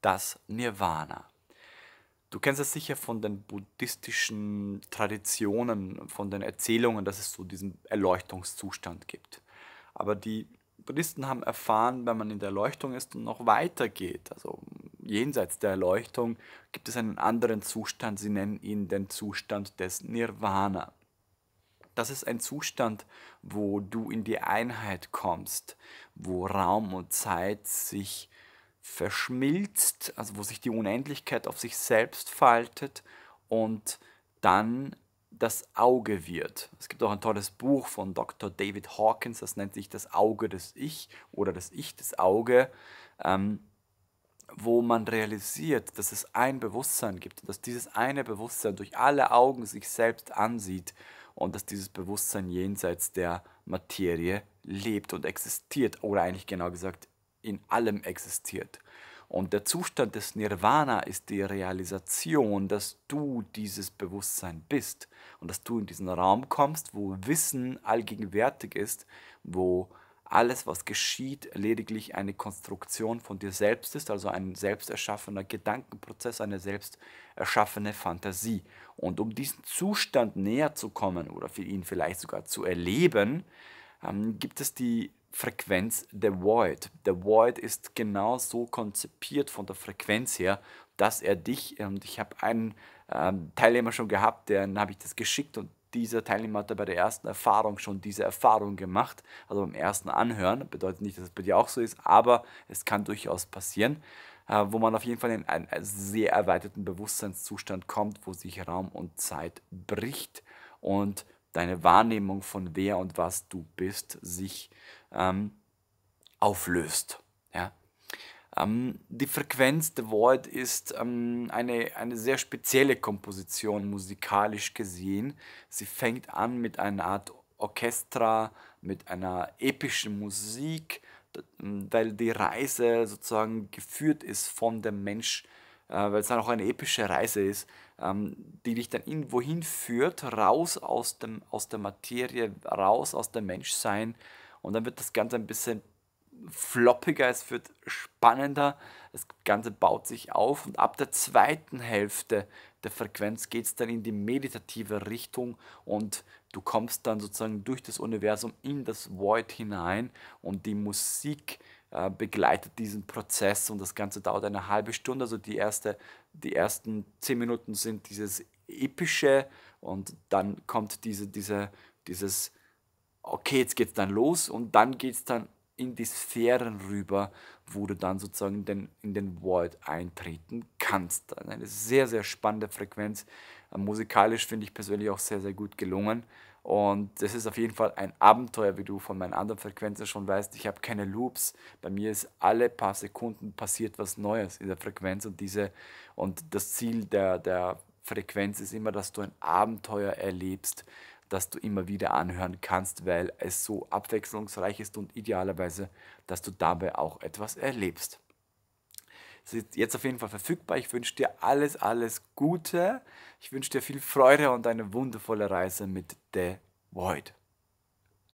das Nirvana. Du kennst es sicher von den buddhistischen Traditionen, von den Erzählungen, dass es so diesen Erleuchtungszustand gibt. Aber die Buddhisten haben erfahren, wenn man in der Erleuchtung ist und noch weiter geht, also jenseits der Erleuchtung, gibt es einen anderen Zustand, sie nennen ihn den Zustand des Nirvana. Das ist ein Zustand, wo du in die Einheit kommst, wo Raum und Zeit sich äh, verschmilzt, also wo sich die Unendlichkeit auf sich selbst faltet und dann das Auge wird. Es gibt auch ein tolles Buch von Dr. David Hawkins, das nennt sich Das Auge des Ich oder das Ich des Auge, ähm, wo man realisiert, dass es ein Bewusstsein gibt, dass dieses eine Bewusstsein durch alle Augen sich selbst ansieht und dass dieses Bewusstsein jenseits der Materie lebt und existiert oder eigentlich genau gesagt in allem existiert. Und der Zustand des Nirvana ist die Realisation, dass du dieses Bewusstsein bist und dass du in diesen Raum kommst, wo Wissen allgegenwärtig ist, wo alles, was geschieht, lediglich eine Konstruktion von dir selbst ist, also ein selbsterschaffener Gedankenprozess, eine selbsterschaffene Fantasie. Und um diesen Zustand näher zu kommen oder für ihn vielleicht sogar zu erleben, ähm, gibt es die Frequenz der Void. Der Void ist genau so konzipiert von der Frequenz her, dass er dich, und ähm, ich habe einen ähm, Teilnehmer schon gehabt, den habe ich das geschickt und dieser Teilnehmer hat bei der ersten Erfahrung schon diese Erfahrung gemacht, also beim ersten Anhören, bedeutet nicht, dass es bei dir auch so ist, aber es kann durchaus passieren, äh, wo man auf jeden Fall in einen äh, sehr erweiterten Bewusstseinszustand kommt, wo sich Raum und Zeit bricht und deine Wahrnehmung von wer und was du bist sich ähm, auflöst. Ja? Ähm, die Frequenz The Void ist ähm, eine, eine sehr spezielle Komposition musikalisch gesehen. Sie fängt an mit einer Art Orchestra, mit einer epischen Musik, weil die Reise sozusagen geführt ist von dem Mensch äh, weil es dann auch eine epische Reise ist, ähm, die dich dann irgendwo hinführt, raus aus, dem, aus der Materie, raus aus dem Menschsein. Und dann wird das Ganze ein bisschen floppiger, es wird spannender, das Ganze baut sich auf und ab der zweiten Hälfte der Frequenz geht es dann in die meditative Richtung und du kommst dann sozusagen durch das Universum in das Void hinein und die Musik, äh, begleitet diesen Prozess und das Ganze dauert eine halbe Stunde. Also die, erste, die ersten zehn Minuten sind dieses epische und dann kommt diese, diese, dieses, okay, jetzt geht's dann los und dann geht es dann in die Sphären rüber, wo du dann sozusagen den, in den Void eintreten kannst. Eine sehr, sehr spannende Frequenz. Äh, musikalisch finde ich persönlich auch sehr, sehr gut gelungen. Und das ist auf jeden Fall ein Abenteuer, wie du von meinen anderen Frequenzen schon weißt. Ich habe keine Loops. Bei mir ist alle paar Sekunden passiert was Neues in der Frequenz und diese und das Ziel der, der Frequenz ist immer, dass du ein Abenteuer erlebst, das du immer wieder anhören kannst, weil es so abwechslungsreich ist und idealerweise, dass du dabei auch etwas erlebst. Sie ist jetzt auf jeden Fall verfügbar. Ich wünsche dir alles, alles Gute. Ich wünsche dir viel Freude und eine wundervolle Reise mit The Void.